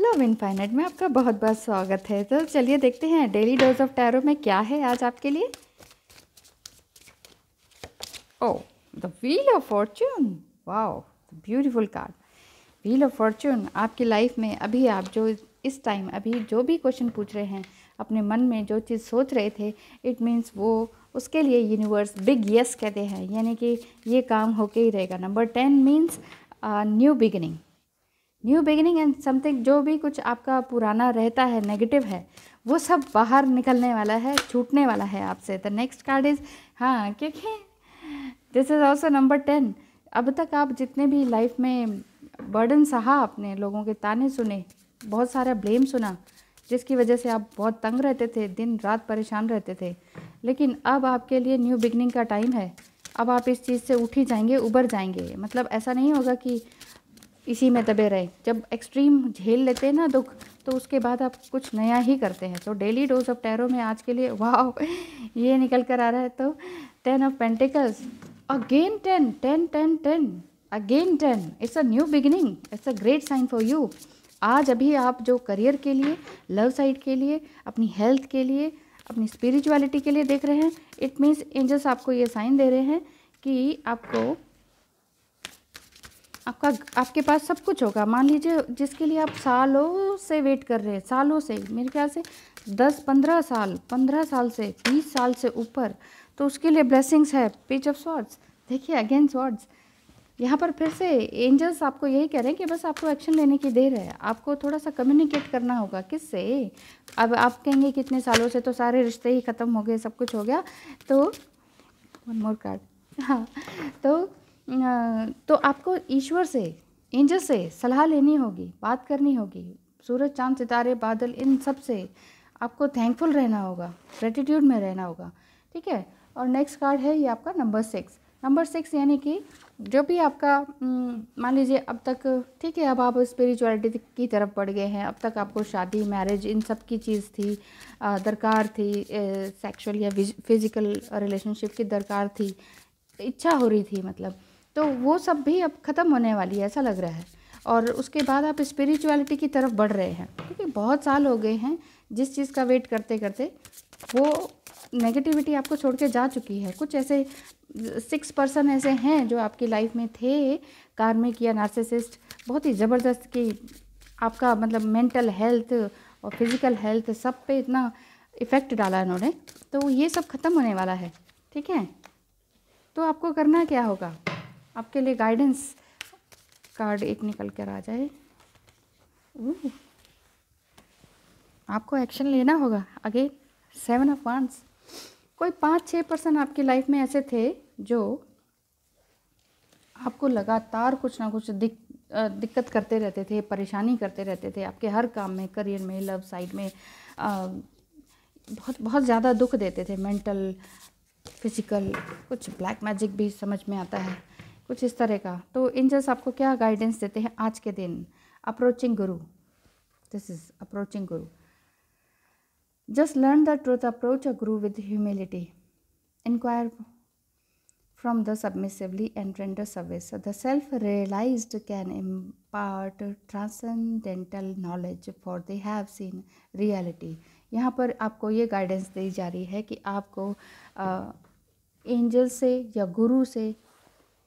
love infinite में आपका बहुत बहुत स्वागत है तो चलिए देखते हैं डेली डोज ऑफ टैरो में क्या है आज आपके लिए oh the wheel of fortune wow beautiful card wheel of fortune आपकी लाइफ में अभी आप जो इस टाइम अभी जो भी क्वेश्चन पूछ रहे हैं अपने मन में जो चीज़ सोच रहे थे इट मीन्स वो उसके लिए यूनिवर्स बिग यस कहते हैं यानी कि ये काम होके ही रहेगा number ten means new beginning new beginning and something जो भी कुछ आपका पुराना रहता है नेगेटिव है वो सब बाहर निकलने वाला है छूटने वाला है आपसे द नेक्स्ट कार्ड इज़ हाँ क्योंकि this is also number ten अब तक आप जितने भी लाइफ में बर्डन सहा आपने लोगों के ताने सुने बहुत सारा ब्लेम सुना जिसकी वजह से आप बहुत तंग रहते थे दिन रात परेशान रहते थे लेकिन अब आपके लिए न्यू बिगनिंग का टाइम है अब आप इस चीज़ से उठ ही जाएंगे उबर जाएंगे मतलब ऐसा नहीं होगा कि इसी में दबे रहे जब एक्सट्रीम झेल लेते हैं ना दुख तो उसके बाद आप कुछ नया ही करते हैं तो डेली डोज ऑफ टैरो में आज के लिए वाह ये निकल कर आ रहा है तो ten of pentacles again ten ten ten ten again ten it's a new beginning it's a great sign for you आज अभी आप जो करियर के लिए लव साइड के लिए अपनी हेल्थ के लिए अपनी स्पिरिचुअलिटी के लिए देख रहे हैं इट मीन्स एंजल्स आपको ये साइन दे रहे हैं कि आपको आपका आपके पास सब कुछ होगा मान लीजिए जिसके लिए आप सालों से वेट कर रहे हैं सालों से मेरे ख्याल से दस पंद्रह साल पंद्रह साल से बीस साल से ऊपर तो उसके लिए ब्लेसिंग्स है पेज ऑफ स्वॉर्ड्स देखिए अगेन स्वॉर्ड्स यहाँ पर फिर से एंजल्स आपको यही कह रहे हैं कि बस आपको एक्शन लेने की देर है आपको थोड़ा सा कम्युनिकेट करना होगा किससे अब आप कहेंगे कितने सालों से तो सारे रिश्ते ही ख़त्म हो गए सब कुछ हो गया तो वन मोर कार्ड हाँ तो तो आपको ईश्वर से एंजल से सलाह लेनी होगी बात करनी होगी सूरज चांद सितारे बादल इन सब से आपको थैंकफुल रहना होगा ग्रेटिट्यूड में रहना होगा ठीक है और नेक्स्ट कार्ड है ये आपका नंबर सिक्स नंबर सिक्स यानी कि जो भी आपका हम्म, मान लीजिए अब तक ठीक है अब आप स्पिरिचुअलिटी की तरफ बढ़ गए हैं अब तक आपको शादी मैरिज इन सब की चीज़ थी दरकार थी सेक्सुअल या फिज़िकल रिलेशनशिप की दरकार थी इच्छा हो रही थी मतलब तो वो सब भी अब ख़त्म होने वाली है ऐसा लग रहा है और उसके बाद आप स्पिरिचुअलिटी की तरफ बढ़ रहे हैं क्योंकि बहुत साल हो गए हैं जिस चीज़ का वेट करते करते वो नेगेटिविटी आपको छोड़ के जा चुकी है कुछ ऐसे सिक्स पर्सन ऐसे हैं जो आपकी लाइफ में थे कार्मिक या नार्सिसिस्ट बहुत ही ज़बरदस्त कि आपका मतलब मेंटल हेल्थ और फिज़िकल हेल्थ सब पे इतना इफ़ेक्ट डाला इन्होंने तो ये सब ख़त्म होने वाला है ठीक है तो आपको करना क्या होगा आपके लिए गाइडेंस कार्ड एक निकल कर आ जाए आपको एक्शन लेना होगा अगेन सेवन ऑफ वांस कोई पाँच छः परसेंट आपकी लाइफ में ऐसे थे जो आपको लगातार कुछ ना कुछ दिक दिक्कत करते रहते थे परेशानी करते रहते थे आपके हर काम में करियर में लव साइड में आ, बहुत बहुत ज़्यादा दुख देते थे मेंटल फिजिकल कुछ ब्लैक मैजिक भी समझ में आता है कुछ इस तरह का तो एंजल्स आपको क्या गाइडेंस देते हैं आज के दिन approaching guru this is approaching guru just learn the truth approach a guru with humility inquire from the submissively and render service the self realize can impart transcendental knowledge for they have seen reality यहाँ पर आपको ये guidance दी जा रही है कि आपको angel uh, से या गुरु से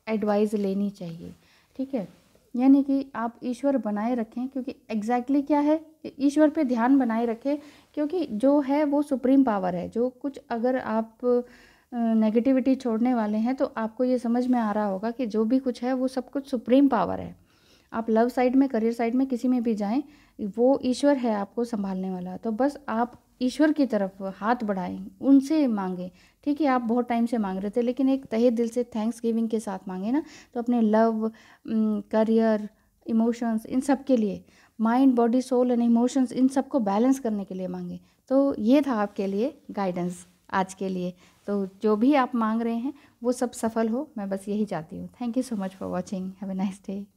एडवाइस लेनी चाहिए ठीक है यानी कि आप ईश्वर बनाए रखें क्योंकि एग्जैक्टली exactly क्या है ईश्वर पे ध्यान बनाए रखें क्योंकि जो है वो सुप्रीम पावर है जो कुछ अगर आप नेगेटिविटी छोड़ने वाले हैं तो आपको ये समझ में आ रहा होगा कि जो भी कुछ है वो सब कुछ सुप्रीम पावर है आप लव साइड में करियर साइड में किसी में भी जाएं वो ईश्वर है आपको संभालने वाला तो बस आप ईश्वर की तरफ हाथ बढ़ाएं उनसे मांगें ठीक है आप बहुत टाइम से मांग रहे थे लेकिन एक तहे दिल से थैंक्स गिविंग के साथ मांगे ना तो अपने लव करियर इमोशंस इन सब के लिए mind body soul and emotions इन सब को बैलेंस करने के लिए मांगे तो ये था आपके लिए गाइडेंस आज के लिए तो जो भी आप मांग रहे हैं वो सब सफल हो मैं बस यही चाहती हूँ thank you so much for watching have a nice day